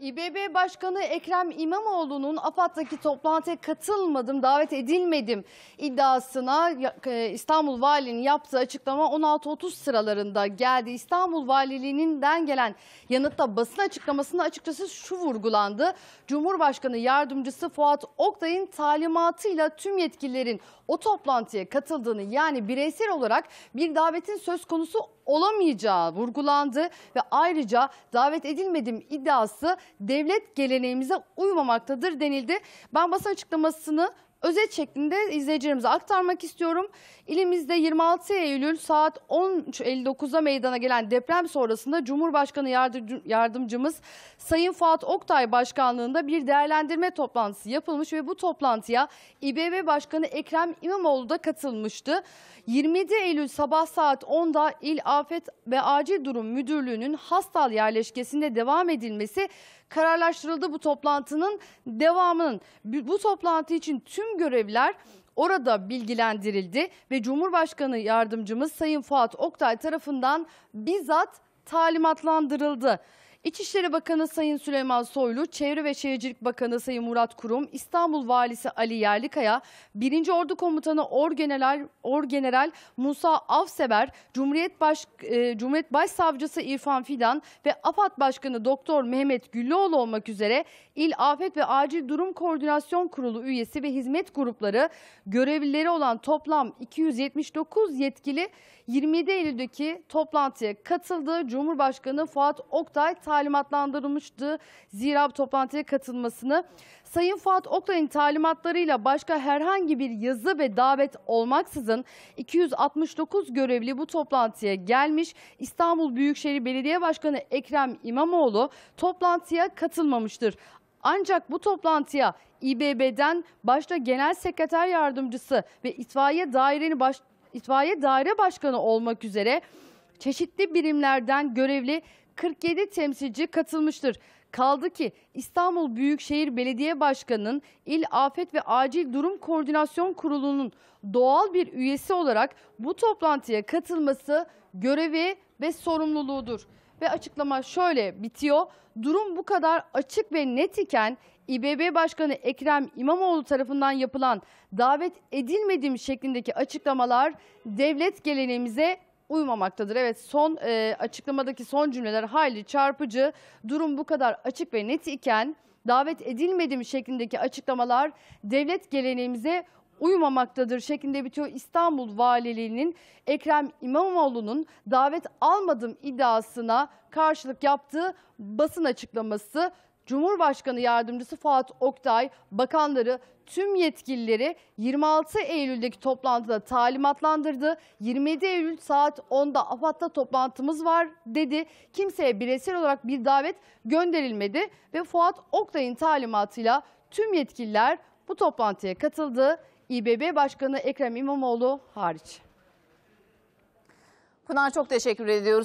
İBB Başkanı Ekrem İmamoğlu'nun AFAD'daki toplantıya katılmadım, davet edilmedim iddiasına e, İstanbul Valiliğinin yaptığı açıklama 16.30 sıralarında geldi. İstanbul Valiliğinden gelen yanıtta basın açıklamasında açıkçası şu vurgulandı. Cumhurbaşkanı Yardımcısı Fuat Oktay'ın talimatıyla tüm yetkililerin o toplantıya katıldığını yani bireysel olarak bir davetin söz konusu olamayacağı vurgulandı ve ayrıca davet edilmedim iddiası devlet geleneğimize uymamaktadır denildi. Ben basın açıklamasını özet şeklinde izleyicilerimize aktarmak istiyorum. İlimizde 26 Eylül saat 10.59'da meydana gelen deprem sonrasında Cumhurbaşkanı yardımcımız Sayın Fuat Oktay başkanlığında bir değerlendirme toplantısı yapılmış ve bu toplantıya İBB Başkanı Ekrem İmamoğlu da katılmıştı. 27 Eylül sabah saat 10'da İl Afet ve Acil Durum Müdürlüğü'nün Hastal yerleşkesinde devam edilmesi kararlaştırıldı bu toplantının devamının. Bu toplantı için tüm tüm görevler orada bilgilendirildi ve Cumhurbaşkanı yardımcımız Sayın Fuat Oktay tarafından bizzat talimatlandırıldı. İçişleri Bakanı Sayın Süleyman Soylu, Çevre ve Şehircilik Bakanı Sayın Murat Kurum, İstanbul Valisi Ali Yerlikaya, 1. Ordu Komutanı Orgeneral, Orgeneral Musa Avsever, Cumhuriyet, Baş, e, Cumhuriyet Başsavcısı İrfan Fidan ve AFAD Başkanı Doktor Mehmet Güllüoğlu olmak üzere İl Afet ve Acil Durum Koordinasyon Kurulu üyesi ve hizmet grupları görevlileri olan toplam 279 yetkili 27 Eylül'deki toplantıya katıldı. Cumhurbaşkanı Fuat Oktay talimatlandırılmıştı. Zira toplantıya katılmasını. Sayın Fuat Oktay'ın talimatlarıyla başka herhangi bir yazı ve davet olmaksızın 269 görevli bu toplantıya gelmiş. İstanbul Büyükşehir Belediye Başkanı Ekrem İmamoğlu toplantıya katılmamıştır. Ancak bu toplantıya İBB'den başta Genel Sekreter Yardımcısı ve İtfaiye Daire'nin baş, İtfaiye Daire Başkanı olmak üzere çeşitli birimlerden görevli 47 temsilci katılmıştır. Kaldı ki İstanbul Büyükşehir Belediye Başkanı'nın İl Afet ve Acil Durum Koordinasyon Kurulu'nun doğal bir üyesi olarak bu toplantıya katılması görevi ve sorumluluğudur. Ve açıklama şöyle bitiyor. Durum bu kadar açık ve net iken İBB Başkanı Ekrem İmamoğlu tarafından yapılan davet edilmediğim şeklindeki açıklamalar devlet geleneğimize uymamaktadır. Evet son e, açıklamadaki son cümleler hayli çarpıcı. Durum bu kadar açık ve net iken davet edilmedim şeklindeki açıklamalar devlet geleneğimize uymamaktadır şeklinde bitiyor. İstanbul Valiliğinin Ekrem İmamoğlu'nun davet almadım iddiasına karşılık yaptığı basın açıklaması Cumhurbaşkanı Yardımcısı Fuat Oktay, bakanları, tüm yetkilileri 26 Eylül'deki toplantıda talimatlandırdı. 27 Eylül saat 10'da AFAD'da toplantımız var dedi. Kimseye bireysel olarak bir davet gönderilmedi ve Fuat Oktay'ın talimatıyla tüm yetkililer bu toplantıya katıldı. İBB Başkanı Ekrem İmamoğlu hariç. Pınar çok teşekkür ediyoruz.